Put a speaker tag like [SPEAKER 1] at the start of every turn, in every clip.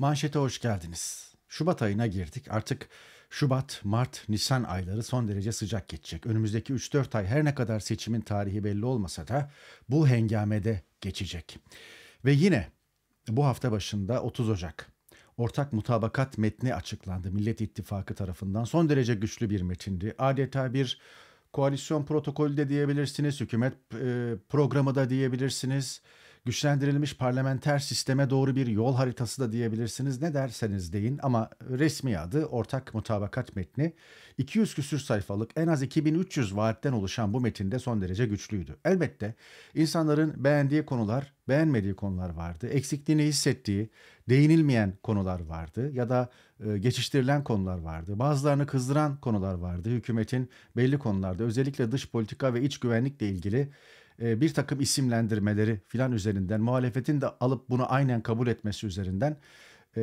[SPEAKER 1] Manşete hoş geldiniz. Şubat ayına girdik. Artık Şubat, Mart, Nisan ayları son derece sıcak geçecek. Önümüzdeki 3-4 ay her ne kadar seçimin tarihi belli olmasa da bu hengamede geçecek. Ve yine bu hafta başında 30 Ocak ortak mutabakat metni açıklandı Millet İttifakı tarafından. Son derece güçlü bir metindi. Adeta bir koalisyon protokolü de diyebilirsiniz, hükümet e, programı da diyebilirsiniz güçlendirilmiş parlamenter sisteme doğru bir yol haritası da diyebilirsiniz ne derseniz deyin ama resmi adı ortak mutabakat metni 200 küsür sayfalık en az 2300 vaatten oluşan bu metinde son derece güçlüydü. Elbette insanların beğendiği konular, beğenmediği konular vardı. Eksikliğini hissettiği, değinilmeyen konular vardı ya da e, geçiştirilen konular vardı. Bazılarını kızdıran konular vardı. Hükümetin belli konularda özellikle dış politika ve iç güvenlikle ilgili e, bir takım isimlendirmeleri filan üzerinden muhalefetin de alıp bunu aynen kabul etmesi üzerinden e,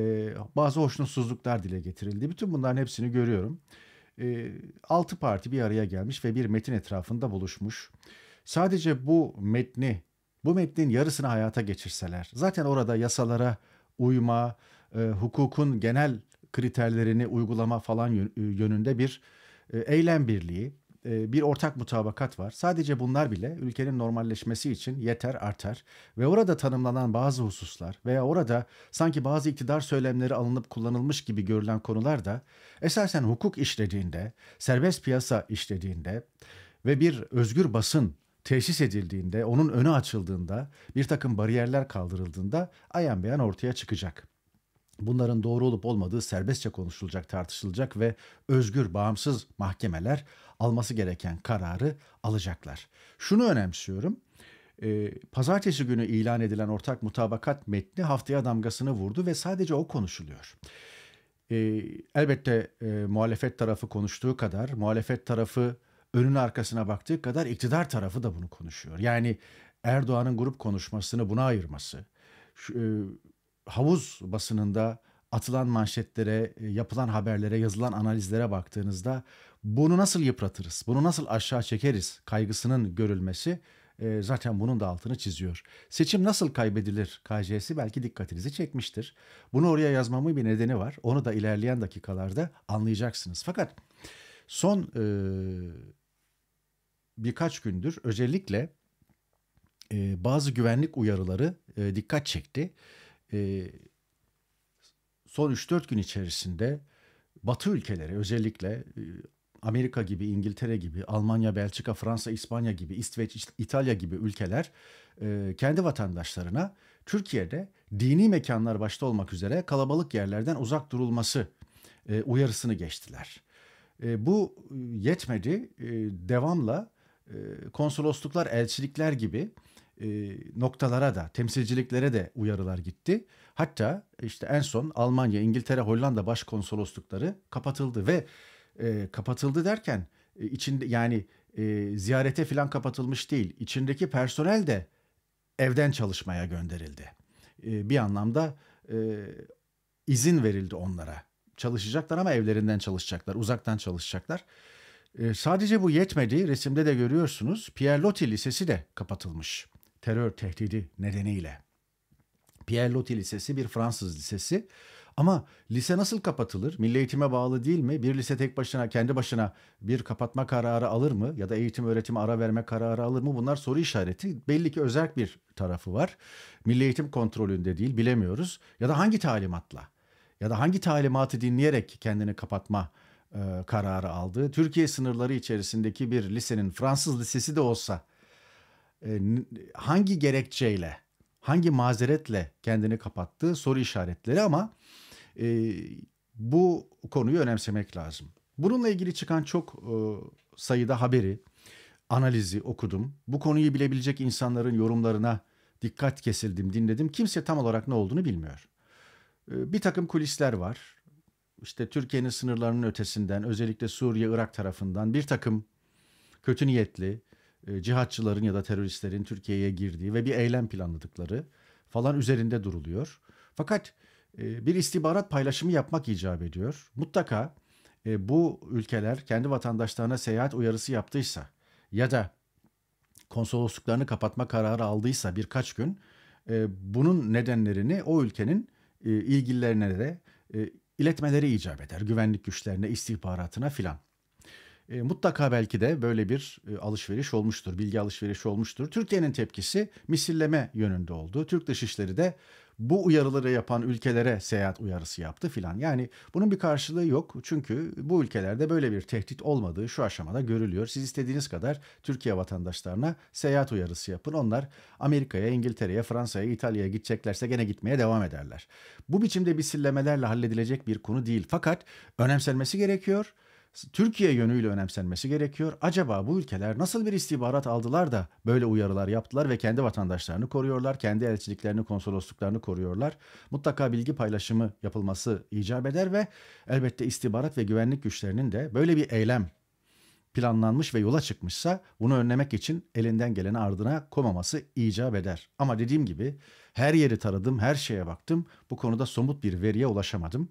[SPEAKER 1] bazı hoşnutsuzluklar dile getirildi. Bütün bunların hepsini görüyorum. E, altı parti bir araya gelmiş ve bir metin etrafında buluşmuş. Sadece bu metni, bu metnin yarısını hayata geçirseler, zaten orada yasalara uyma, hukukun genel kriterlerini uygulama falan yönünde bir eylem birliği, e, bir ortak mutabakat var. Sadece bunlar bile ülkenin normalleşmesi için yeter artar ve orada tanımlanan bazı hususlar veya orada sanki bazı iktidar söylemleri alınıp kullanılmış gibi görülen konular da esasen hukuk işlediğinde, serbest piyasa işlediğinde ve bir özgür basın teşhis edildiğinde, onun önü açıldığında, bir takım bariyerler kaldırıldığında ayan beyan ortaya çıkacak. Bunların doğru olup olmadığı serbestçe konuşulacak, tartışılacak ve özgür, bağımsız mahkemeler alması gereken kararı alacaklar. Şunu önemsiyorum. Ee, pazartesi günü ilan edilen ortak mutabakat metni haftaya damgasını vurdu ve sadece o konuşuluyor. Ee, elbette e, muhalefet tarafı konuştuğu kadar, muhalefet tarafı önün arkasına baktığı kadar iktidar tarafı da bunu konuşuyor. Yani Erdoğan'ın grup konuşmasını buna ayırması, e, havuz basınında atılan manşetlere, e, yapılan haberlere, yazılan analizlere baktığınızda bunu nasıl yıpratırız, bunu nasıl aşağı çekeriz kaygısının görülmesi e, zaten bunun da altını çiziyor. Seçim nasıl kaybedilir KC'si belki dikkatinizi çekmiştir. Bunu oraya yazmamın bir nedeni var. Onu da ilerleyen dakikalarda anlayacaksınız. Fakat son e, birkaç gündür özellikle e, bazı güvenlik uyarıları e, dikkat çekti e, son 3-4 gün içerisinde Batı ülkeleri özellikle e, Amerika gibi, İngiltere gibi, Almanya, Belçika, Fransa, İspanya gibi, İsveç, İtalya gibi ülkeler e, kendi vatandaşlarına Türkiye'de dini mekanlar başta olmak üzere kalabalık yerlerden uzak durulması e, uyarısını geçtiler. E, bu e, yetmedi, e, devamla e, konsolosluklar, elçilikler gibi e, noktalara da temsilciliklere de uyarılar gitti. Hatta işte en son Almanya, İngiltere, Hollanda başkonsoloslukları kapatıldı ve e, kapatıldı derken e, içinde yani e, ziyarete filan kapatılmış değil. İçindeki personel de evden çalışmaya gönderildi. E, bir anlamda e, izin verildi onlara. Çalışacaklar ama evlerinden çalışacaklar, uzaktan çalışacaklar. E, sadece bu yetmedi. Resimde de görüyorsunuz. Pierre Loti Lisesi de kapatılmış terör tehdidi nedeniyle. Pierre Loti Lisesi bir Fransız lisesi. Ama lise nasıl kapatılır? Milli eğitime bağlı değil mi? Bir lise tek başına, kendi başına bir kapatma kararı alır mı? Ya da eğitim öğretimi ara verme kararı alır mı? Bunlar soru işareti. Belli ki özel bir tarafı var. Milli eğitim kontrolünde değil, bilemiyoruz. Ya da hangi talimatla? Ya da hangi talimatı dinleyerek kendini kapatma e, kararı aldı? Türkiye sınırları içerisindeki bir lisenin Fransız lisesi de olsa e, hangi gerekçeyle, hangi mazeretle kendini kapattığı soru işaretleri ama e, bu konuyu önemsemek lazım. Bununla ilgili çıkan çok e, sayıda haberi, analizi okudum. Bu konuyu bilebilecek insanların yorumlarına dikkat kesildim, dinledim. Kimse tam olarak ne olduğunu bilmiyor. E, bir takım kulisler var. İşte Türkiye'nin sınırlarının ötesinden özellikle Suriye, Irak tarafından bir takım kötü niyetli, e, cihatçıların ya da teröristlerin Türkiye'ye girdiği ve bir eylem planladıkları falan üzerinde duruluyor. Fakat e, bir istihbarat paylaşımı yapmak icap ediyor. Mutlaka e, bu ülkeler kendi vatandaşlarına seyahat uyarısı yaptıysa ya da konsolosluklarını kapatma kararı aldıysa birkaç gün e, bunun nedenlerini o ülkenin ilgililerine de iletmeleri icap eder. Güvenlik güçlerine, istihbaratına filan e, mutlaka belki de böyle bir e, alışveriş olmuştur, bilgi alışverişi olmuştur. Türkiye'nin tepkisi misilleme yönünde oldu. Türk Dışişleri de bu uyarıları yapan ülkelere seyahat uyarısı yaptı filan. Yani bunun bir karşılığı yok çünkü bu ülkelerde böyle bir tehdit olmadığı şu aşamada görülüyor. Siz istediğiniz kadar Türkiye vatandaşlarına seyahat uyarısı yapın. Onlar Amerika'ya, İngiltere'ye, Fransa'ya, İtalya'ya gideceklerse gene gitmeye devam ederler. Bu biçimde misillemelerle halledilecek bir konu değil fakat önemsenmesi gerekiyor. Türkiye yönüyle önemsenmesi gerekiyor. Acaba bu ülkeler nasıl bir istihbarat aldılar da böyle uyarılar yaptılar ve kendi vatandaşlarını koruyorlar, kendi elçiliklerini, konsolosluklarını koruyorlar. Mutlaka bilgi paylaşımı yapılması icap eder ve elbette istihbarat ve güvenlik güçlerinin de böyle bir eylem planlanmış ve yola çıkmışsa bunu önlemek için elinden geleni ardına komaması icap eder. Ama dediğim gibi her yeri taradım, her şeye baktım. Bu konuda somut bir veriye ulaşamadım.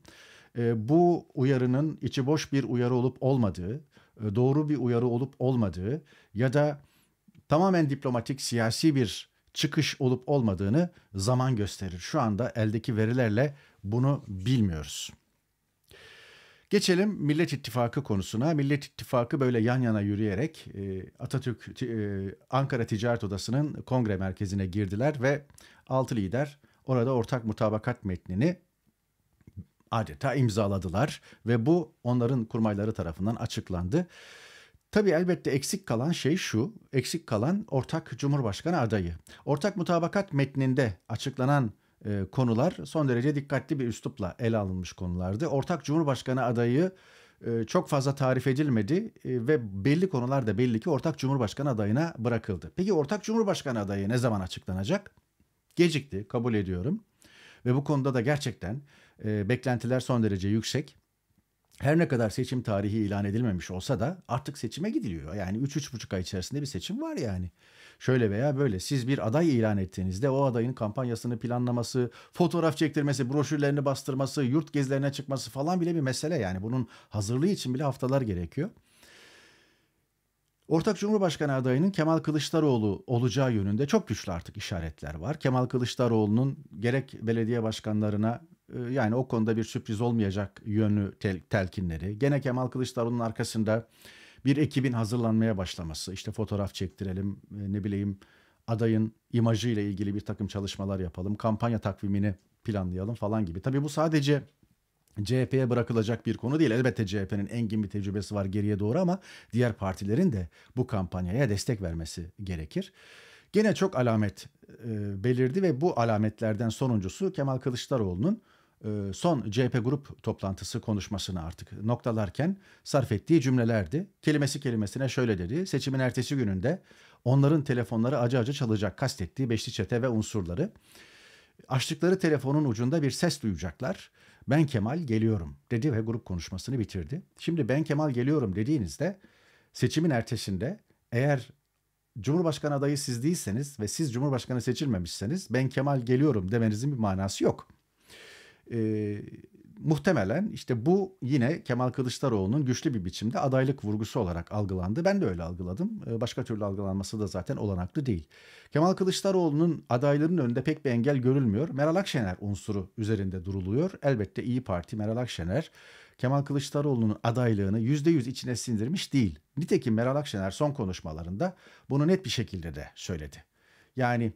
[SPEAKER 1] Ee, bu uyarının içi boş bir uyarı olup olmadığı, e, doğru bir uyarı olup olmadığı ya da tamamen diplomatik siyasi bir çıkış olup olmadığını zaman gösterir. Şu anda eldeki verilerle bunu bilmiyoruz. Geçelim Millet İttifakı konusuna. Millet İttifakı böyle yan yana yürüyerek e, Atatürk e, Ankara Ticaret Odası'nın kongre merkezine girdiler ve altı lider orada ortak mutabakat metnini adeta imzaladılar ve bu onların kurmayları tarafından açıklandı. Tabii elbette eksik kalan şey şu, eksik kalan ortak cumhurbaşkanı adayı. Ortak mutabakat metninde açıklanan e, konular son derece dikkatli bir üslupla ele alınmış konulardı. Ortak cumhurbaşkanı adayı e, çok fazla tarif edilmedi e, ve belli konular da belli ki ortak cumhurbaşkanı adayına bırakıldı. Peki ortak cumhurbaşkanı adayı ne zaman açıklanacak? Gecikti, kabul ediyorum. Ve bu konuda da gerçekten e, beklentiler son derece yüksek. Her ne kadar seçim tarihi ilan edilmemiş olsa da artık seçime gidiliyor. Yani 3-3,5 ay içerisinde bir seçim var yani. Şöyle veya böyle siz bir aday ilan ettiğinizde o adayın kampanyasını planlaması, fotoğraf çektirmesi, broşürlerini bastırması, yurt gezilerine çıkması falan bile bir mesele yani. Bunun hazırlığı için bile haftalar gerekiyor. Ortak Cumhurbaşkanı adayının Kemal Kılıçdaroğlu olacağı yönünde çok güçlü artık işaretler var. Kemal Kılıçdaroğlu'nun gerek belediye başkanlarına e, yani o konuda bir sürpriz olmayacak yönü tel- telkinleri. Gene Kemal Kılıçdaroğlu'nun arkasında bir ekibin hazırlanmaya başlaması. işte fotoğraf çektirelim e, ne bileyim adayın imajı ile ilgili bir takım çalışmalar yapalım. Kampanya takvimini planlayalım falan gibi. Tabii bu sadece CHP'ye bırakılacak bir konu değil. Elbette CHP'nin engin bir tecrübesi var geriye doğru ama diğer partilerin de bu kampanyaya destek vermesi gerekir. Gene çok alamet e, belirdi ve bu alametlerden sonuncusu Kemal Kılıçdaroğlu'nun e, son CHP grup toplantısı konuşmasını artık noktalarken sarf ettiği cümlelerdi. Kelimesi kelimesine şöyle dedi. Seçimin ertesi gününde onların telefonları acı acı çalacak kastettiği beşli çete ve unsurları. Açtıkları telefonun ucunda bir ses duyacaklar ben Kemal geliyorum dedi ve grup konuşmasını bitirdi. Şimdi ben Kemal geliyorum dediğinizde seçimin ertesinde eğer Cumhurbaşkanı adayı siz değilseniz ve siz Cumhurbaşkanı seçilmemişseniz ben Kemal geliyorum demenizin bir manası yok. Ee, muhtemelen işte bu yine Kemal Kılıçdaroğlu'nun güçlü bir biçimde adaylık vurgusu olarak algılandı. Ben de öyle algıladım. Ee, başka türlü algılanması da zaten olanaklı değil. Kemal Kılıçdaroğlu'nun adaylarının önünde pek bir engel görülmüyor. Meral Akşener unsuru üzerinde duruluyor. Elbette İyi Parti Meral Akşener Kemal Kılıçdaroğlu'nun adaylığını %100 içine sindirmiş değil. Nitekim Meral Akşener son konuşmalarında bunu net bir şekilde de söyledi. Yani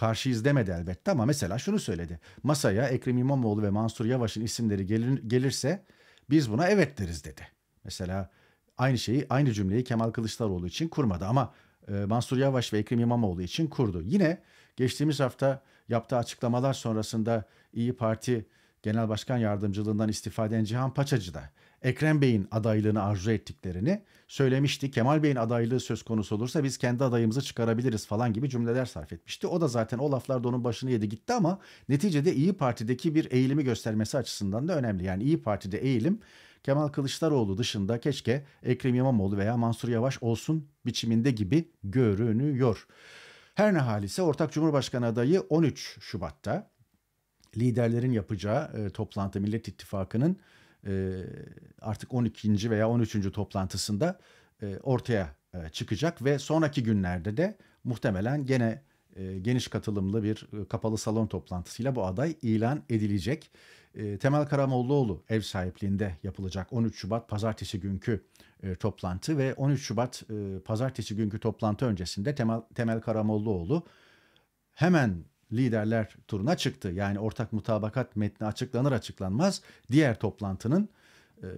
[SPEAKER 1] Karşıyız demedi elbette ama mesela şunu söyledi. Masaya Ekrem İmamoğlu ve Mansur Yavaş'ın isimleri gelir, gelirse biz buna evet deriz dedi. Mesela aynı şeyi aynı cümleyi Kemal Kılıçdaroğlu için kurmadı ama e, Mansur Yavaş ve Ekrem İmamoğlu için kurdu. Yine geçtiğimiz hafta yaptığı açıklamalar sonrasında İyi Parti Genel Başkan Yardımcılığından istifaden Cihan Paçacı da Ekrem Bey'in adaylığını arzu ettiklerini söylemişti. Kemal Bey'in adaylığı söz konusu olursa biz kendi adayımızı çıkarabiliriz falan gibi cümleler sarf etmişti. O da zaten o laflarda onun başını yedi gitti ama neticede İyi Parti'deki bir eğilimi göstermesi açısından da önemli. Yani İyi Parti'de eğilim Kemal Kılıçdaroğlu dışında keşke Ekrem İmamoğlu veya Mansur Yavaş olsun biçiminde gibi görünüyor. Her ne halise ortak Cumhurbaşkanı adayı 13 Şubat'ta liderlerin yapacağı e, toplantı Millet İttifakı'nın e, artık 12. veya 13. toplantısında e, ortaya e, çıkacak ve sonraki günlerde de muhtemelen gene e, geniş katılımlı bir kapalı salon toplantısıyla bu aday ilan edilecek. Temel Karamollaoğlu ev sahipliğinde yapılacak 13 Şubat pazartesi günkü toplantı ve 13 Şubat pazartesi günkü toplantı öncesinde Temel, Temel hemen liderler turuna çıktı. Yani ortak mutabakat metni açıklanır açıklanmaz diğer toplantının e,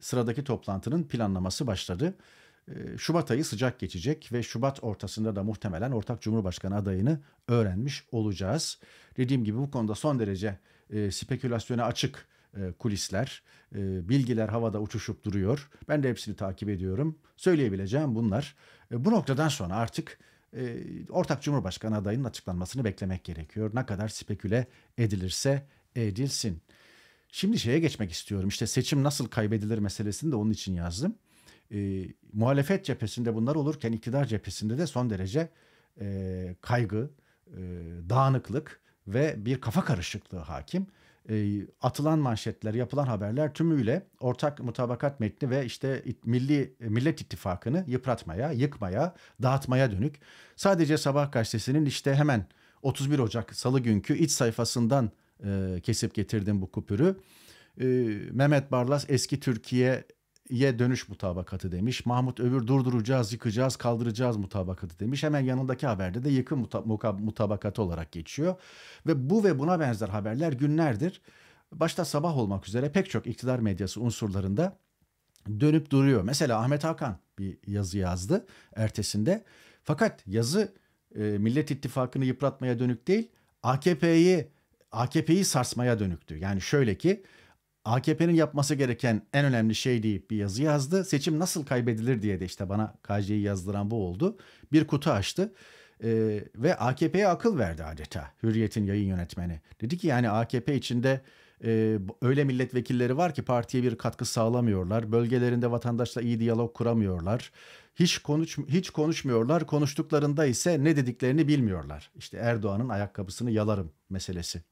[SPEAKER 1] sıradaki toplantının planlaması başladı. E, Şubat ayı sıcak geçecek ve Şubat ortasında da muhtemelen ortak Cumhurbaşkanı adayını öğrenmiş olacağız. Dediğim gibi bu konuda son derece e, spekülasyona açık e, kulisler, e, bilgiler havada uçuşup duruyor. Ben de hepsini takip ediyorum. Söyleyebileceğim bunlar. E, bu noktadan sonra artık e, ortak cumhurbaşkanı adayının açıklanmasını beklemek gerekiyor. Ne kadar speküle edilirse edilsin. Şimdi şeye geçmek istiyorum. İşte seçim nasıl kaybedilir meselesini de onun için yazdım. E, muhalefet cephesinde bunlar olurken iktidar cephesinde de son derece e, kaygı, e, dağınıklık ve bir kafa karışıklığı hakim e, atılan manşetler, yapılan haberler tümüyle ortak mutabakat metni ve işte milli e, Millet İttifakı'nı yıpratmaya, yıkmaya, dağıtmaya dönük. Sadece Sabah gazetesinin işte hemen 31 Ocak salı günkü iç sayfasından e, kesip getirdim bu kupürü. E, Mehmet Barlas eski Türkiye ye dönüş mutabakatı demiş. Mahmut öbür durduracağız, yıkacağız, kaldıracağız mutabakatı demiş. Hemen yanındaki haberde de yıkım mutabakatı olarak geçiyor. Ve bu ve buna benzer haberler günlerdir başta sabah olmak üzere pek çok iktidar medyası unsurlarında dönüp duruyor. Mesela Ahmet Hakan bir yazı yazdı ertesinde. Fakat yazı e, Millet İttifakı'nı yıpratmaya dönük değil, AKP'yi AKP'yi sarsmaya dönüktü. Yani şöyle ki AKP'nin yapması gereken en önemli şey deyip bir yazı yazdı. Seçim nasıl kaybedilir diye de işte bana KC'yi yazdıran bu oldu. Bir kutu açtı e, ve AKP'ye akıl verdi adeta Hürriyet'in yayın yönetmeni. Dedi ki yani AKP içinde e, öyle milletvekilleri var ki partiye bir katkı sağlamıyorlar. Bölgelerinde vatandaşla iyi diyalog kuramıyorlar. Hiç konuş hiç konuşmuyorlar. Konuştuklarında ise ne dediklerini bilmiyorlar. İşte Erdoğan'ın ayakkabısını yalarım meselesi.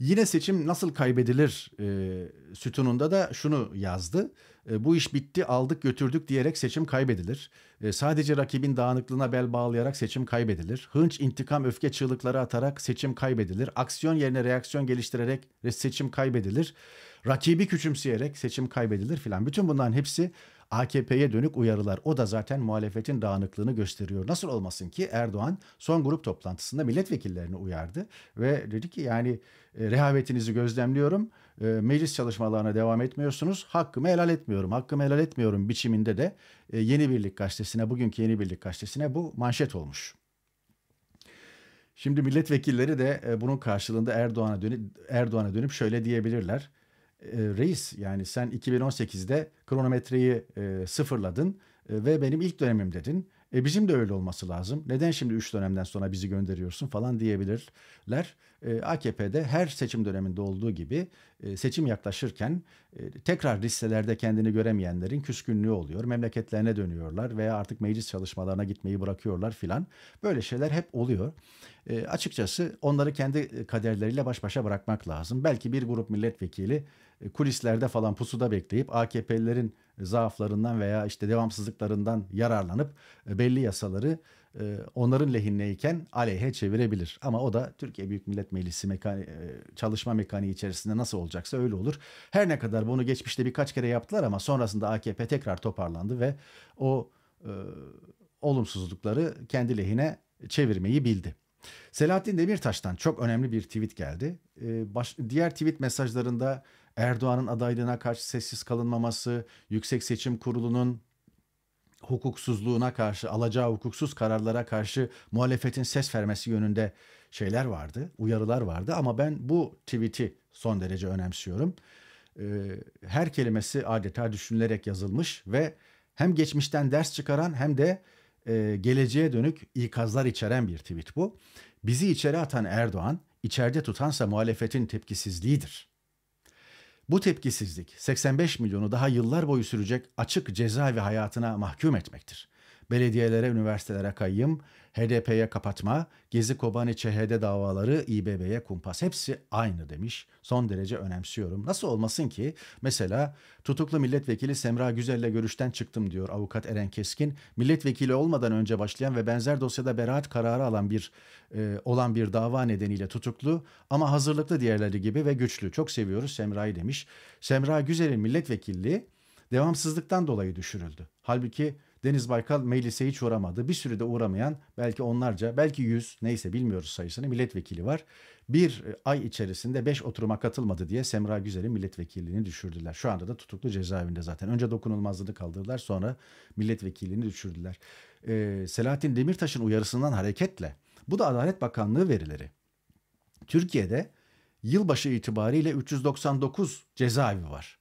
[SPEAKER 1] Yine seçim nasıl kaybedilir e, sütununda da şunu yazdı. E, bu iş bitti aldık götürdük diyerek seçim kaybedilir. E, sadece rakibin dağınıklığına bel bağlayarak seçim kaybedilir. Hınç, intikam, öfke çığlıkları atarak seçim kaybedilir. Aksiyon yerine reaksiyon geliştirerek seçim kaybedilir. Rakibi küçümseyerek seçim kaybedilir filan. Bütün bunların hepsi AKP'ye dönük uyarılar. O da zaten muhalefetin dağınıklığını gösteriyor. Nasıl olmasın ki Erdoğan son grup toplantısında milletvekillerini uyardı ve dedi ki yani e, rehavetinizi gözlemliyorum. E, meclis çalışmalarına devam etmiyorsunuz. Hakkımı helal etmiyorum. Hakkımı helal etmiyorum biçiminde de e, Yeni Birlik gazetesine, bugünkü Yeni Birlik gazetesine bu manşet olmuş. Şimdi milletvekilleri de bunun karşılığında Erdoğan'a dönüp Erdoğan'a dönüp şöyle diyebilirler. Ee, reis yani sen 2018'de kronometreyi e, sıfırladın e, ve benim ilk dönemim dedin. E bizim de öyle olması lazım. Neden şimdi 3 dönemden sonra bizi gönderiyorsun falan diyebilirler. E, AKP'de her seçim döneminde olduğu gibi e, seçim yaklaşırken e, tekrar listelerde kendini göremeyenlerin küskünlüğü oluyor. Memleketlerine dönüyorlar veya artık meclis çalışmalarına gitmeyi bırakıyorlar filan. Böyle şeyler hep oluyor. E, açıkçası onları kendi kaderleriyle baş başa bırakmak lazım. Belki bir grup milletvekili e, kulislerde falan pusuda bekleyip AKP'lilerin e, zaaflarından veya işte devamsızlıklarından yararlanıp e, belli yasaları onların lehineyken aleyhe çevirebilir. Ama o da Türkiye Büyük Millet Meclisi mekani, çalışma mekaniği içerisinde nasıl olacaksa öyle olur. Her ne kadar bunu geçmişte birkaç kere yaptılar ama sonrasında AKP tekrar toparlandı ve o e, olumsuzlukları kendi lehine çevirmeyi bildi. Selahattin Demirtaş'tan çok önemli bir tweet geldi. Ee, baş, diğer tweet mesajlarında Erdoğan'ın adaylığına karşı sessiz kalınmaması, Yüksek Seçim Kurulu'nun hukuksuzluğuna karşı, alacağı hukuksuz kararlara karşı muhalefetin ses vermesi yönünde şeyler vardı, uyarılar vardı ama ben bu tweet'i son derece önemsiyorum. Ee, her kelimesi adeta düşünülerek yazılmış ve hem geçmişten ders çıkaran hem de e, geleceğe dönük ikazlar içeren bir tweet bu. Bizi içeri atan Erdoğan, içeride tutansa muhalefetin tepkisizliğidir. Bu tepkisizlik 85 milyonu daha yıllar boyu sürecek açık ceza ve hayatına mahkum etmektir belediyelere, üniversitelere kayyım, HDP'ye kapatma, Gezi Kobani ÇHD davaları İBB'ye kumpas hepsi aynı demiş. Son derece önemsiyorum. Nasıl olmasın ki mesela tutuklu milletvekili Semra Güzel'le görüşten çıktım diyor avukat Eren Keskin. Milletvekili olmadan önce başlayan ve benzer dosyada beraat kararı alan bir e, olan bir dava nedeniyle tutuklu ama hazırlıklı diğerleri gibi ve güçlü. Çok seviyoruz Semra'yı demiş. Semra Güzel'in milletvekilliği devamsızlıktan dolayı düşürüldü. Halbuki Deniz Baykal meclise hiç uğramadı. Bir sürü de uğramayan belki onlarca belki yüz neyse bilmiyoruz sayısını milletvekili var. Bir e, ay içerisinde beş oturuma katılmadı diye Semra Güzel'in milletvekilliğini düşürdüler. Şu anda da tutuklu cezaevinde zaten. Önce dokunulmazlığını kaldırdılar sonra milletvekilliğini düşürdüler. Ee, Selahattin Demirtaş'ın uyarısından hareketle bu da Adalet Bakanlığı verileri. Türkiye'de yılbaşı itibariyle 399 cezaevi var.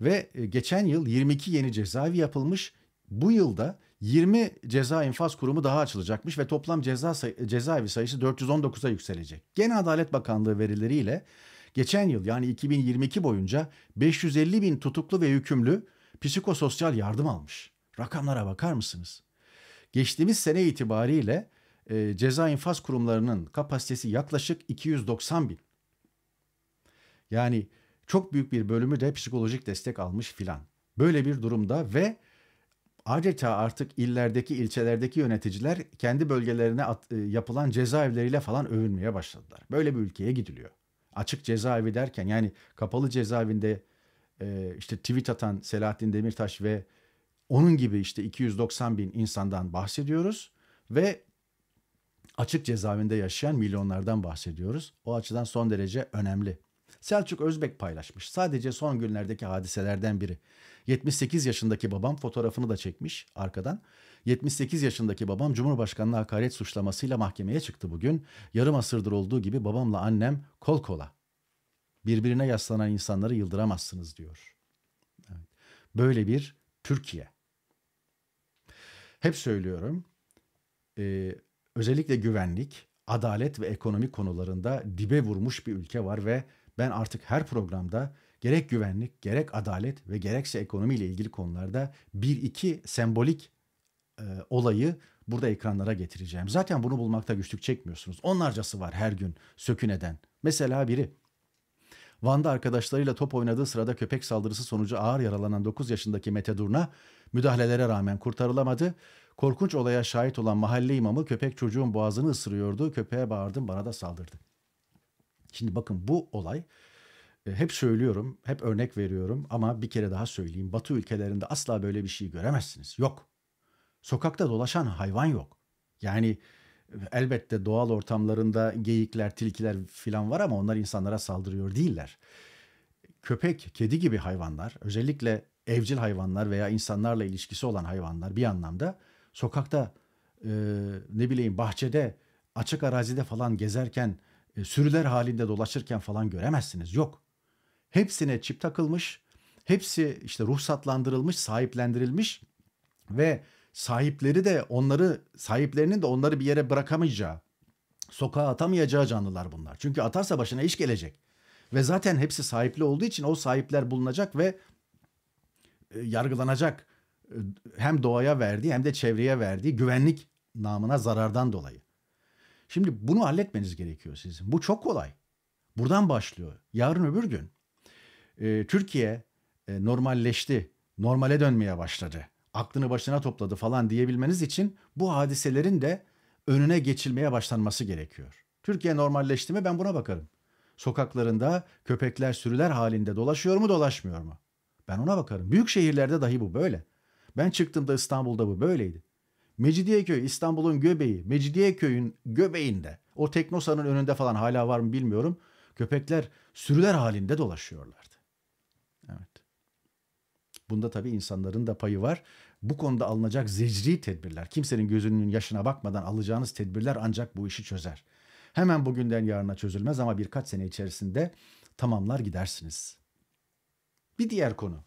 [SPEAKER 1] Ve e, geçen yıl 22 yeni cezaevi yapılmış bu yılda 20 ceza infaz kurumu daha açılacakmış ve toplam ceza say- cezaevi sayısı 419'a yükselecek. Gene Adalet Bakanlığı verileriyle geçen yıl yani 2022 boyunca 550 bin tutuklu ve hükümlü psikososyal yardım almış. Rakamlara bakar mısınız? Geçtiğimiz sene itibariyle e, ceza infaz kurumlarının kapasitesi yaklaşık 290 bin. Yani çok büyük bir bölümü de psikolojik destek almış filan. Böyle bir durumda ve adeta artık illerdeki ilçelerdeki yöneticiler kendi bölgelerine at, e, yapılan cezaevleriyle falan övünmeye başladılar. Böyle bir ülkeye gidiliyor. Açık cezaevi derken yani kapalı cezaevinde e, işte tweet atan Selahattin Demirtaş ve onun gibi işte 290 bin insandan bahsediyoruz ve açık cezaevinde yaşayan milyonlardan bahsediyoruz. O açıdan son derece önemli. Selçuk Özbek paylaşmış. Sadece son günlerdeki hadiselerden biri. 78 yaşındaki babam fotoğrafını da çekmiş arkadan. 78 yaşındaki babam Cumhurbaşkanlığı hakaret suçlamasıyla mahkemeye çıktı bugün. Yarım asırdır olduğu gibi babamla annem kol kola. Birbirine yaslanan insanları yıldıramazsınız diyor. Evet. Böyle bir Türkiye. Hep söylüyorum. E, özellikle güvenlik, adalet ve ekonomi konularında dibe vurmuş bir ülke var ve ben artık her programda gerek güvenlik, gerek adalet ve gerekse ekonomiyle ilgili konularda bir iki sembolik e, olayı burada ekranlara getireceğim. Zaten bunu bulmakta güçlük çekmiyorsunuz. Onlarcası var her gün sökün eden. Mesela biri Van'da arkadaşlarıyla top oynadığı sırada köpek saldırısı sonucu ağır yaralanan 9 yaşındaki Mete Durna müdahalelere rağmen kurtarılamadı. Korkunç olaya şahit olan mahalle imamı köpek çocuğun boğazını ısırıyordu. Köpeğe bağırdım bana da saldırdı. Şimdi bakın bu olay e, hep söylüyorum, hep örnek veriyorum ama bir kere daha söyleyeyim. Batı ülkelerinde asla böyle bir şey göremezsiniz. Yok. Sokakta dolaşan hayvan yok. Yani e, elbette doğal ortamlarında geyikler, tilkiler filan var ama onlar insanlara saldırıyor değiller. Köpek, kedi gibi hayvanlar, özellikle evcil hayvanlar veya insanlarla ilişkisi olan hayvanlar bir anlamda sokakta e, ne bileyim bahçede, açık arazide falan gezerken e, sürüler halinde dolaşırken falan göremezsiniz. Yok. Hepsine çip takılmış, hepsi işte ruhsatlandırılmış, sahiplendirilmiş ve sahipleri de onları sahiplerinin de onları bir yere bırakamayacağı, sokağa atamayacağı canlılar bunlar. Çünkü atarsa başına iş gelecek. Ve zaten hepsi sahipli olduğu için o sahipler bulunacak ve e, yargılanacak. E, hem doğaya verdiği hem de çevreye verdiği güvenlik namına zarardan dolayı. Şimdi bunu halletmeniz gerekiyor sizin. Bu çok kolay. Buradan başlıyor. Yarın öbür gün e, Türkiye e, normalleşti, normale dönmeye başladı, aklını başına topladı falan diyebilmeniz için bu hadiselerin de önüne geçilmeye başlanması gerekiyor. Türkiye normalleşti mi ben buna bakarım. Sokaklarında köpekler sürüler halinde dolaşıyor mu dolaşmıyor mu? Ben ona bakarım. Büyük şehirlerde dahi bu böyle. Ben çıktığımda İstanbul'da bu böyleydi. Mecidiyeköy İstanbul'un göbeği. Mecidiyeköy'ün göbeğinde o Teknosa'nın önünde falan hala var mı bilmiyorum. Köpekler sürüler halinde dolaşıyorlardı. Evet. Bunda tabii insanların da payı var. Bu konuda alınacak zecri tedbirler, kimsenin gözünün yaşına bakmadan alacağınız tedbirler ancak bu işi çözer. Hemen bugünden yarına çözülmez ama birkaç sene içerisinde tamamlar gidersiniz. Bir diğer konu.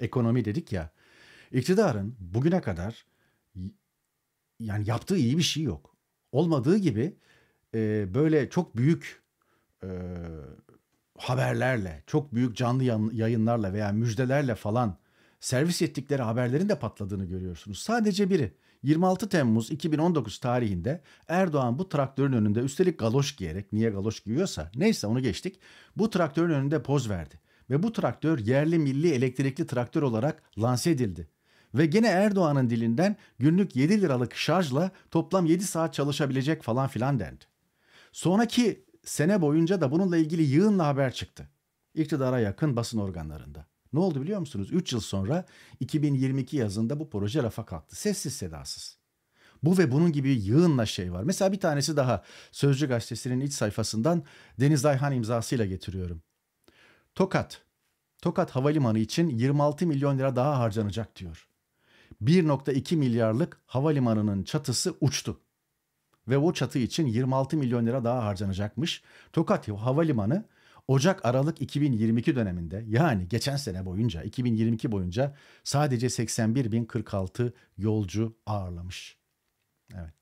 [SPEAKER 1] Ekonomi dedik ya. İktidarın bugüne kadar yani yaptığı iyi bir şey yok. Olmadığı gibi e, böyle çok büyük e, haberlerle, çok büyük canlı yayınlarla veya müjdelerle falan servis ettikleri haberlerin de patladığını görüyorsunuz. Sadece biri 26 Temmuz 2019 tarihinde Erdoğan bu traktörün önünde üstelik galoş giyerek niye galoş giyiyorsa neyse onu geçtik. Bu traktörün önünde poz verdi ve bu traktör yerli milli elektrikli traktör olarak lanse edildi. Ve gene Erdoğan'ın dilinden günlük 7 liralık şarjla toplam 7 saat çalışabilecek falan filan dendi. Sonraki sene boyunca da bununla ilgili yığınla haber çıktı. İktidara yakın basın organlarında. Ne oldu biliyor musunuz? 3 yıl sonra 2022 yazında bu proje rafa kalktı. Sessiz sedasız. Bu ve bunun gibi yığınla şey var. Mesela bir tanesi daha Sözcü Gazetesi'nin iç sayfasından Deniz Ayhan imzasıyla getiriyorum. Tokat. Tokat Havalimanı için 26 milyon lira daha harcanacak diyor. 1.2 milyarlık havalimanının çatısı uçtu. Ve o çatı için 26 milyon lira daha harcanacakmış. Tokat Havalimanı Ocak Aralık 2022 döneminde yani geçen sene boyunca 2022 boyunca sadece 81.046 yolcu ağırlamış. Evet.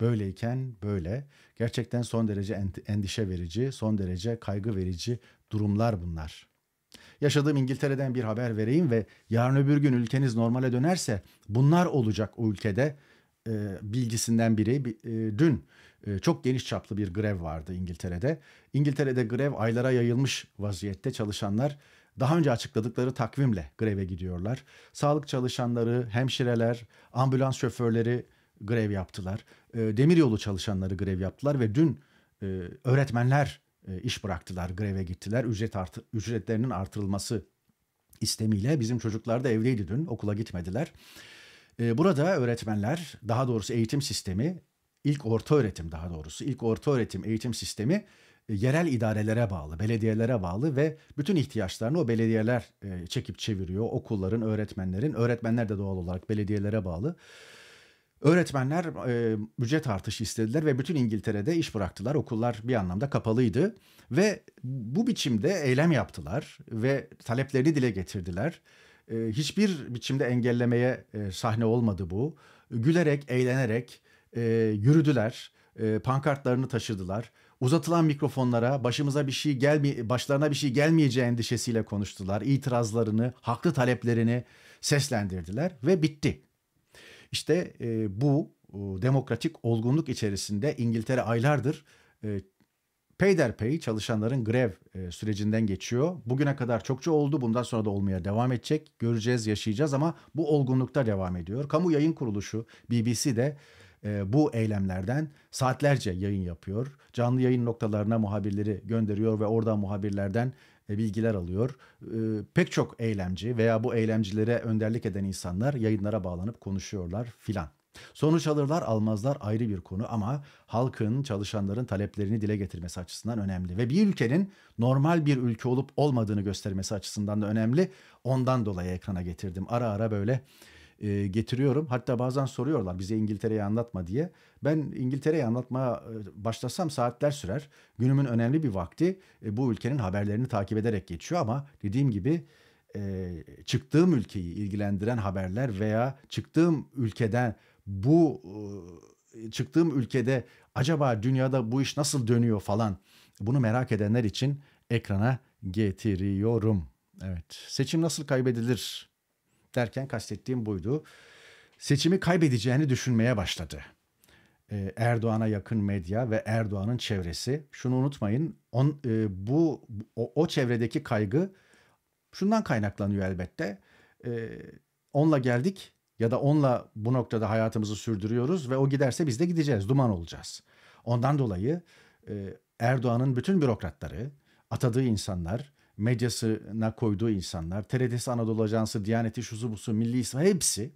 [SPEAKER 1] Böyleyken böyle gerçekten son derece endişe verici, son derece kaygı verici durumlar bunlar yaşadığım İngiltere'den bir haber vereyim ve yarın öbür gün ülkeniz normale dönerse bunlar olacak o ülkede e, bilgisinden biri. E, dün e, çok geniş çaplı bir grev vardı İngiltere'de. İngiltere'de grev aylara yayılmış vaziyette çalışanlar daha önce açıkladıkları takvimle greve gidiyorlar. Sağlık çalışanları, hemşireler, ambulans şoförleri grev yaptılar. E, demiryolu çalışanları grev yaptılar ve dün e, öğretmenler e, iş bıraktılar, greve gittiler. Ücret artı, ücretlerinin artırılması istemiyle bizim çocuklar da evdeydi dün, okula gitmediler. E, burada öğretmenler, daha doğrusu eğitim sistemi, ilk orta öğretim daha doğrusu, ilk orta öğretim eğitim sistemi e, yerel idarelere bağlı, belediyelere bağlı ve bütün ihtiyaçlarını o belediyeler çekip çeviriyor. Okulların, öğretmenlerin, öğretmenler de doğal olarak belediyelere bağlı. Öğretmenler e, ücret artışı istediler ve bütün İngiltere'de iş bıraktılar. Okullar bir anlamda kapalıydı ve bu biçimde eylem yaptılar ve taleplerini dile getirdiler. E, hiçbir biçimde engellemeye e, sahne olmadı bu. Gülerek, eğlenerek e, yürüdüler, e, pankartlarını taşıdılar. Uzatılan mikrofonlara başımıza bir şey gelmi başlarına bir şey gelmeyeceği endişesiyle konuştular. İtirazlarını, haklı taleplerini seslendirdiler ve bitti. İşte e, bu e, demokratik olgunluk içerisinde İngiltere aylardır e, peyderpey çalışanların grev e, sürecinden geçiyor. Bugüne kadar çokça oldu. Bundan sonra da olmaya devam edecek. Göreceğiz, yaşayacağız ama bu olgunlukta devam ediyor. Kamu yayın kuruluşu BBC de e, bu eylemlerden saatlerce yayın yapıyor. Canlı yayın noktalarına muhabirleri gönderiyor ve oradan muhabirlerden e, bilgiler alıyor. E, pek çok eylemci veya bu eylemcilere önderlik eden insanlar yayınlara bağlanıp konuşuyorlar filan. Sonuç alırlar almazlar ayrı bir konu ama halkın, çalışanların taleplerini dile getirmesi açısından önemli. Ve bir ülkenin normal bir ülke olup olmadığını göstermesi açısından da önemli. Ondan dolayı ekrana getirdim. Ara ara böyle e, getiriyorum. Hatta bazen soruyorlar bize İngiltere'yi anlatma diye. Ben İngiltere'yi anlatmaya e, başlasam saatler sürer. Günümün önemli bir vakti e, bu ülkenin haberlerini takip ederek geçiyor ama dediğim gibi e, çıktığım ülkeyi ilgilendiren haberler veya çıktığım ülkeden bu e, çıktığım ülkede acaba dünyada bu iş nasıl dönüyor falan bunu merak edenler için ekrana getiriyorum. Evet. Seçim nasıl kaybedilir? derken kastettiğim buydu. Seçimi kaybedeceğini düşünmeye başladı. Ee, Erdoğan'a yakın medya ve Erdoğan'ın çevresi. Şunu unutmayın, on, e, bu o, o çevredeki kaygı şundan kaynaklanıyor elbette. Ee, onunla geldik ya da onla bu noktada hayatımızı sürdürüyoruz ve o giderse biz de gideceğiz, duman olacağız. Ondan dolayı e, Erdoğan'ın bütün bürokratları, atadığı insanlar, medyasına koyduğu insanlar, TRT'si Anadolu Ajansı, Diyaneti, şusu busu, Milli İslam hepsi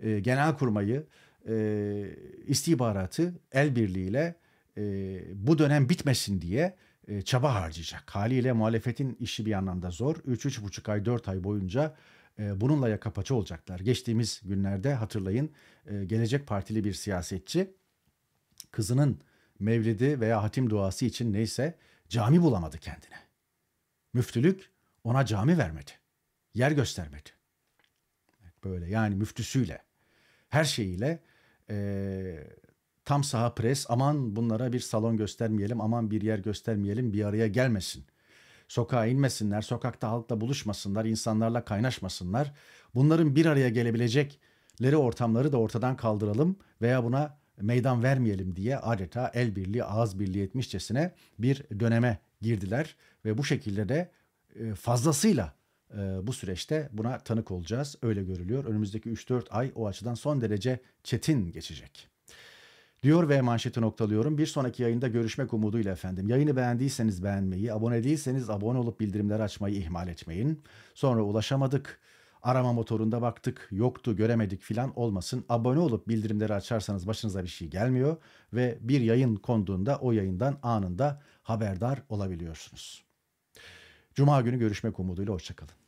[SPEAKER 1] e, genel kurmayı, e, istihbaratı el birliğiyle e, bu dönem bitmesin diye e, çaba harcayacak. Haliyle muhalefetin işi bir anlamda zor. 3-3,5 ay 4 ay boyunca e, bununla yaka paça olacaklar. Geçtiğimiz günlerde hatırlayın e, Gelecek Partili bir siyasetçi kızının mevlidi veya hatim duası için neyse cami bulamadı kendine müftülük ona cami vermedi. Yer göstermedi. Böyle yani müftüsüyle, her şeyiyle e, tam saha pres, aman bunlara bir salon göstermeyelim, aman bir yer göstermeyelim, bir araya gelmesin. Sokağa inmesinler, sokakta halkla buluşmasınlar, insanlarla kaynaşmasınlar. Bunların bir araya gelebilecekleri ortamları da ortadan kaldıralım veya buna meydan vermeyelim diye adeta el birliği, ağız birliği etmişçesine bir döneme girdiler ve bu şekilde de e, fazlasıyla e, bu süreçte buna tanık olacağız. Öyle görülüyor. Önümüzdeki 3-4 ay o açıdan son derece çetin geçecek. Diyor ve manşeti noktalıyorum. Bir sonraki yayında görüşmek umuduyla efendim. Yayını beğendiyseniz beğenmeyi, abone değilseniz abone olup bildirimleri açmayı ihmal etmeyin. Sonra ulaşamadık arama motorunda baktık, yoktu, göremedik filan olmasın. Abone olup bildirimleri açarsanız başınıza bir şey gelmiyor ve bir yayın konduğunda o yayından anında haberdar olabiliyorsunuz. Cuma günü görüşmek umuduyla hoşçakalın.